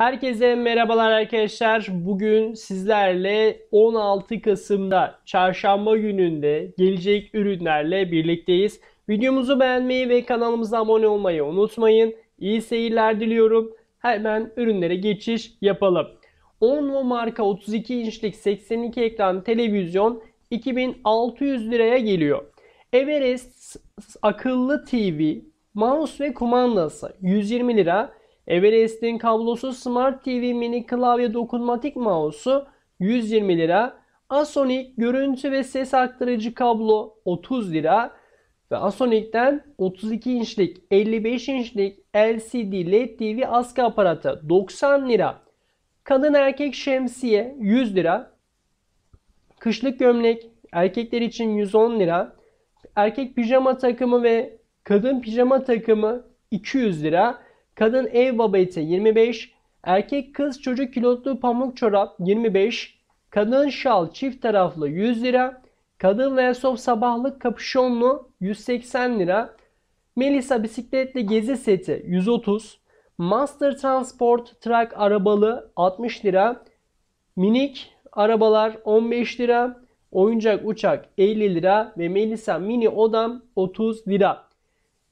Herkese merhabalar arkadaşlar. Bugün sizlerle 16 Kasım'da çarşamba gününde gelecek ürünlerle birlikteyiz. Videomuzu beğenmeyi ve kanalımıza abone olmayı unutmayın. İyi seyirler diliyorum. Hemen ürünlere geçiş yapalım. Onvo marka 32 inçlik 82 ekran televizyon 2600 liraya geliyor. Everest akıllı TV, mouse ve kumandası 120 lira. Everest'in kablosuz Smart TV mini klavye dokunmatik mouse'u 120 lira. Asonic görüntü ve ses aktarıcı kablo 30 lira. Ve Asonic'ten 32 inçlik 55 inçlik LCD LED TV askı aparatı 90 lira. Kadın erkek şemsiye 100 lira. Kışlık gömlek erkekler için 110 lira. Erkek pijama takımı ve kadın pijama takımı 200 lira. Kadın ev baba 25. Erkek kız çocuk kilotlu pamuk çorap 25. Kadın şal çift taraflı 100 lira. Kadın Leasov sabahlık kapüşonlu 180 lira. Melisa bisikletli gezi seti 130. Master Transport Truck arabalı 60 lira. Minik arabalar 15 lira. Oyuncak uçak 50 lira ve Melisa mini odam 30 lira.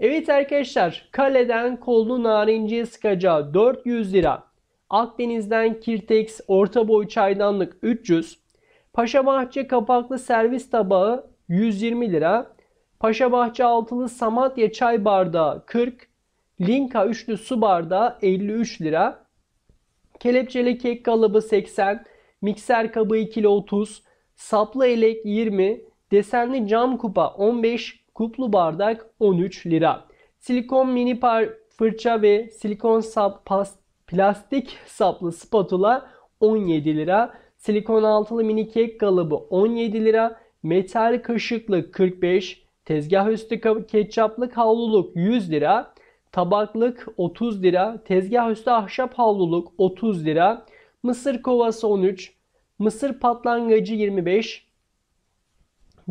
Evet arkadaşlar kaleden kollu narinciye sıkacağı 400 lira. Akdeniz'den Kirtex orta boy çaydanlık 300. Paşabahçe kapaklı servis tabağı 120 lira. Paşabahçe altılı Samatya çay bardağı 40. Linka üçlü su bardağı 53 lira. Kelepçeli kek kalıbı 80. Mikser kabı 2 kilo 30. Saplı elek 20. Desenli cam kupa 15. Kuplu bardak 13 lira. Silikon mini par fırça ve silikon sap past plastik saplı spatula 17 lira. Silikon altılı mini kek kalıbı 17 lira. Metal kaşıklı 45 Tezgah üstü ketçaplık havluluk 100 lira. Tabaklık 30 lira. Tezgah üstü ahşap havluluk 30 lira. Mısır kovası 13. Mısır patlangacı 25.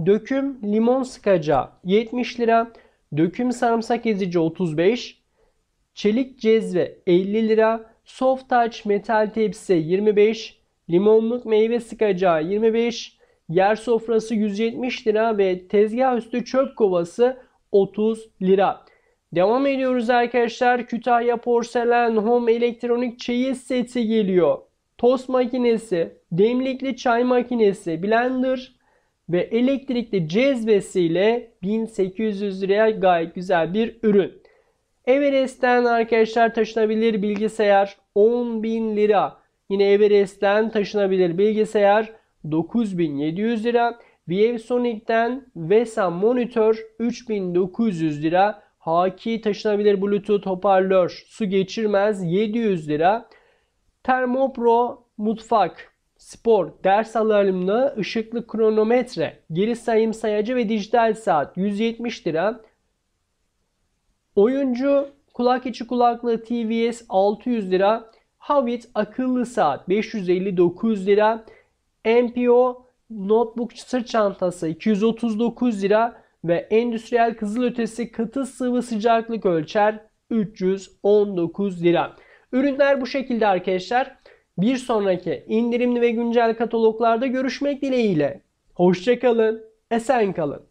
Döküm limon sıkaca 70 lira. Döküm sarımsak ezici 35. Çelik cezve 50 lira. Soft touch metal tepsi 25. Limonluk meyve sıkacağı 25. Yer sofrası 170 lira ve tezgah üstü çöp kovası 30 lira. Devam ediyoruz arkadaşlar. Kütahya porselen home elektronik çeyiz seti geliyor. Tost makinesi, demlikli çay makinesi, blender, ve elektrikli cezvesiyle 1800 liraya gayet güzel bir ürün. Everest'ten arkadaşlar taşınabilir bilgisayar 10.000 lira. Yine Everest'ten taşınabilir bilgisayar 9700 lira. Viewsonic'ten VESA monitör 3900 lira. Haki taşınabilir bluetooth hoparlör su geçirmez 700 lira. Thermopro mutfak spor, ders alanımda ışıklı kronometre, geri sayım sayacı ve dijital saat 170 lira. Oyuncu kulak içi kulaklığı TVS 600 lira. Havit akıllı saat 559 lira. MPO notebook sırt çantası 239 lira ve endüstriyel kızılötesi katı sıvı sıcaklık ölçer 319 lira. Ürünler bu şekilde arkadaşlar. Bir sonraki indirimli ve güncel kataloglarda görüşmek dileğiyle. Hoşçakalın, esen kalın.